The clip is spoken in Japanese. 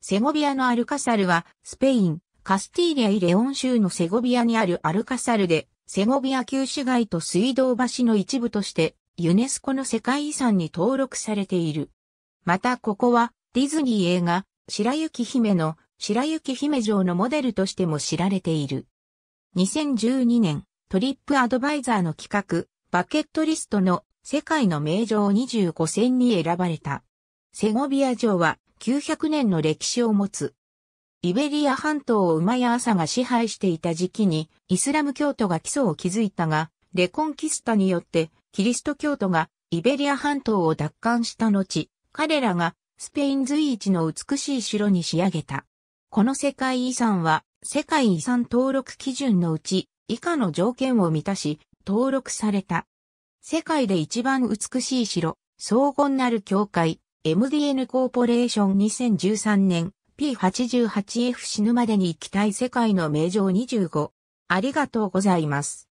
セゴビアのアルカサルは、スペイン、カスティーリア・イ・レオン州のセゴビアにあるアルカサルで、セゴビア旧市街と水道橋の一部として、ユネスコの世界遺産に登録されている。またここは、ディズニー映画、白雪姫の、白雪姫城のモデルとしても知られている。2012年、トリップアドバイザーの企画、バケットリストの世界の名城25選に選ばれた。セゴビア城は900年の歴史を持つ。イベリア半島を馬や朝が支配していた時期にイスラム教徒が基礎を築いたが、レコンキスタによってキリスト教徒がイベリア半島を奪還した後、彼らがスペイン随一の美しい城に仕上げた。この世界遺産は世界遺産登録基準のうち以下の条件を満たし登録された。世界で一番美しい城、荘厳なる教会、MDN コーポレーション2013年 P88F 死ぬまでに行きたい世界の名城25。ありがとうございます。